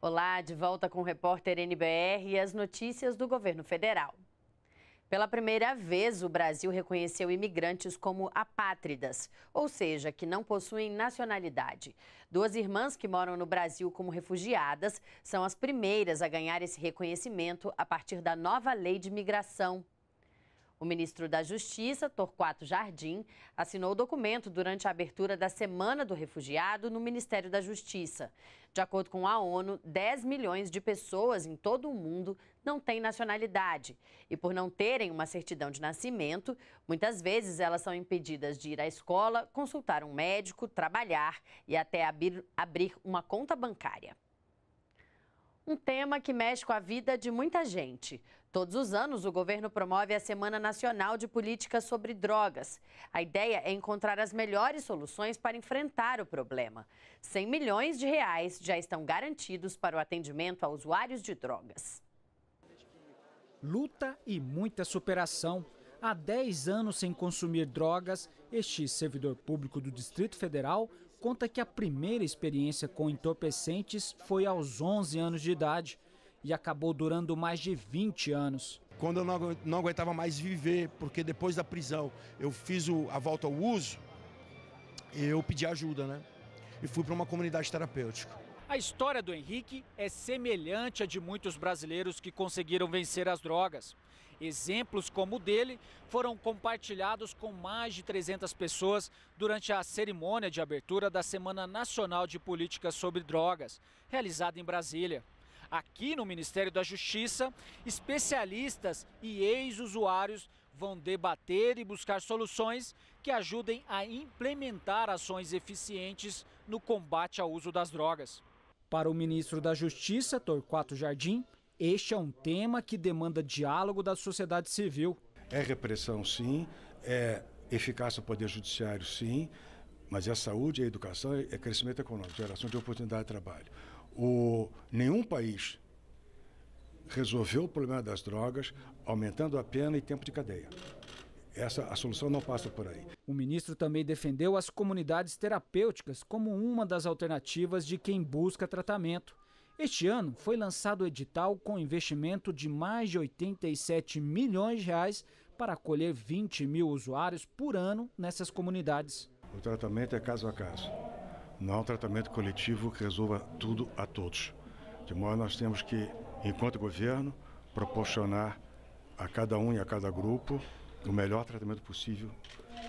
Olá, de volta com o repórter NBR e as notícias do governo federal. Pela primeira vez, o Brasil reconheceu imigrantes como apátridas, ou seja, que não possuem nacionalidade. Duas irmãs que moram no Brasil como refugiadas são as primeiras a ganhar esse reconhecimento a partir da nova lei de migração o ministro da Justiça, Torquato Jardim, assinou o documento durante a abertura da Semana do Refugiado no Ministério da Justiça. De acordo com a ONU, 10 milhões de pessoas em todo o mundo não têm nacionalidade. E por não terem uma certidão de nascimento, muitas vezes elas são impedidas de ir à escola, consultar um médico, trabalhar e até abrir, abrir uma conta bancária. Um tema que mexe com a vida de muita gente. Todos os anos, o governo promove a Semana Nacional de Políticas sobre Drogas. A ideia é encontrar as melhores soluções para enfrentar o problema. 100 milhões de reais já estão garantidos para o atendimento a usuários de drogas. Luta e muita superação. Há 10 anos sem consumir drogas, este servidor público do Distrito Federal conta que a primeira experiência com entorpecentes foi aos 11 anos de idade e acabou durando mais de 20 anos. Quando eu não, não aguentava mais viver, porque depois da prisão eu fiz a volta ao uso, eu pedi ajuda, né? E fui para uma comunidade terapêutica. A história do Henrique é semelhante à de muitos brasileiros que conseguiram vencer as drogas. Exemplos como o dele foram compartilhados com mais de 300 pessoas durante a cerimônia de abertura da Semana Nacional de Políticas sobre Drogas, realizada em Brasília. Aqui no Ministério da Justiça, especialistas e ex-usuários vão debater e buscar soluções que ajudem a implementar ações eficientes no combate ao uso das drogas. Para o ministro da Justiça, Torquato Jardim, este é um tema que demanda diálogo da sociedade civil. É repressão, sim, é eficácia do Poder Judiciário, sim, mas é saúde, é educação, é crescimento econômico, geração de oportunidade de trabalho. O, nenhum país resolveu o problema das drogas aumentando a pena e tempo de cadeia. Essa a solução não passa por aí. O ministro também defendeu as comunidades terapêuticas como uma das alternativas de quem busca tratamento. Este ano foi lançado o edital com investimento de mais de 87 milhões de reais para acolher 20 mil usuários por ano nessas comunidades. O tratamento é caso a caso. Não é um tratamento coletivo que resolva tudo a todos. De modo nós temos que, enquanto governo, proporcionar a cada um e a cada grupo o melhor tratamento possível.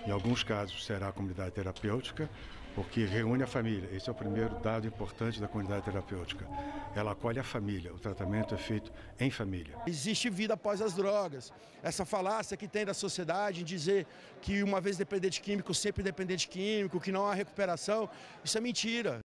Em alguns casos será a comunidade terapêutica, porque reúne a família. Esse é o primeiro dado importante da comunidade terapêutica. Ela acolhe a família, o tratamento é feito em família. Existe vida após as drogas. Essa falácia que tem da sociedade em dizer que uma vez dependente químico, sempre dependente químico, que não há recuperação, isso é mentira.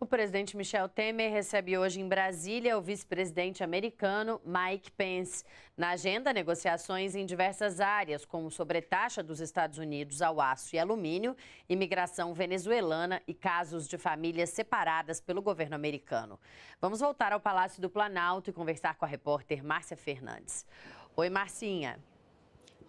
O presidente Michel Temer recebe hoje em Brasília o vice-presidente americano Mike Pence. Na agenda, negociações em diversas áreas, como sobretaxa dos Estados Unidos ao aço e alumínio, imigração venezuelana e casos de famílias separadas pelo governo americano. Vamos voltar ao Palácio do Planalto e conversar com a repórter Márcia Fernandes. Oi, Marcinha.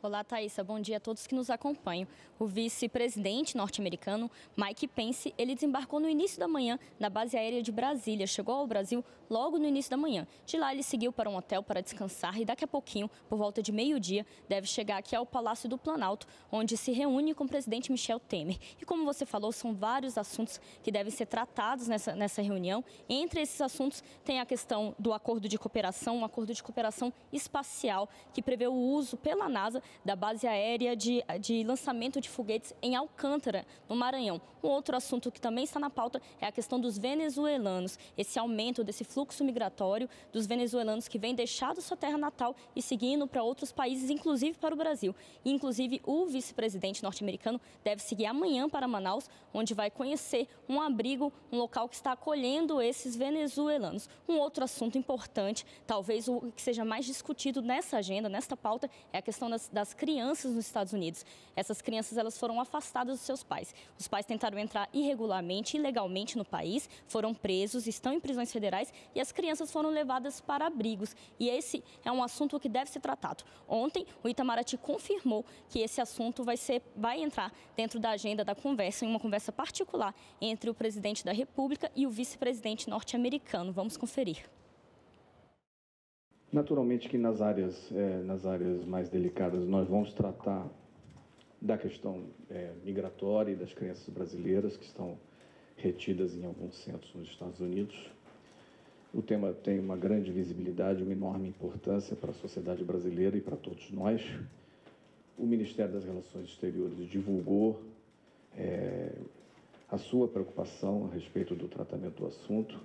Olá, Thaisa. Bom dia a todos que nos acompanham. O vice-presidente norte-americano, Mike Pence, ele desembarcou no início da manhã na base aérea de Brasília. Chegou ao Brasil logo no início da manhã. De lá, ele seguiu para um hotel para descansar e daqui a pouquinho, por volta de meio-dia, deve chegar aqui ao Palácio do Planalto, onde se reúne com o presidente Michel Temer. E como você falou, são vários assuntos que devem ser tratados nessa, nessa reunião. Entre esses assuntos tem a questão do acordo de cooperação, um acordo de cooperação espacial que prevê o uso pela NASA da base aérea de, de lançamento de foguetes em Alcântara, no Maranhão. Um outro assunto que também está na pauta é a questão dos venezuelanos, esse aumento desse fluxo migratório dos venezuelanos que vem deixado sua terra natal e seguindo para outros países, inclusive para o Brasil. E, inclusive, o vice-presidente norte-americano deve seguir amanhã para Manaus, onde vai conhecer um abrigo, um local que está acolhendo esses venezuelanos. Um outro assunto importante, talvez o que seja mais discutido nessa agenda, nesta pauta, é a questão das, das crianças nos Estados Unidos. Essas crianças elas foram afastadas dos seus pais. Os pais tentaram entrar irregularmente, ilegalmente no país, foram presos, estão em prisões federais e as crianças foram levadas para abrigos. E esse é um assunto que deve ser tratado. Ontem, o Itamaraty confirmou que esse assunto vai, ser, vai entrar dentro da agenda da conversa, em uma conversa particular entre o presidente da República e o vice-presidente norte-americano. Vamos conferir. Naturalmente que nas áreas, é, nas áreas mais delicadas nós vamos tratar da questão é, migratória e das crianças brasileiras que estão retidas em alguns centros nos Estados Unidos. O tema tem uma grande visibilidade, uma enorme importância para a sociedade brasileira e para todos nós. O Ministério das Relações Exteriores divulgou é, a sua preocupação a respeito do tratamento do assunto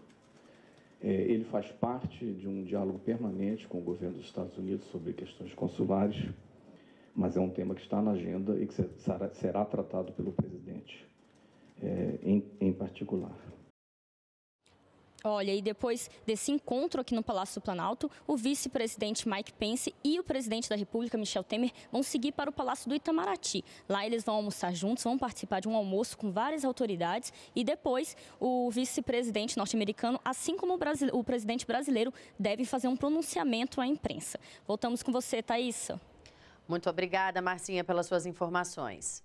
é, ele faz parte de um diálogo permanente com o governo dos Estados Unidos sobre questões consulares, mas é um tema que está na agenda e que será, será tratado pelo presidente é, em, em particular. Olha, e depois desse encontro aqui no Palácio do Planalto, o vice-presidente Mike Pence e o presidente da República, Michel Temer, vão seguir para o Palácio do Itamaraty. Lá eles vão almoçar juntos, vão participar de um almoço com várias autoridades e depois o vice-presidente norte-americano, assim como o, o, presidente brasileiro, deve fazer um pronunciamento à imprensa. Voltamos com você, Thaisa. Muito obrigada, Marcinha, pelas suas informações.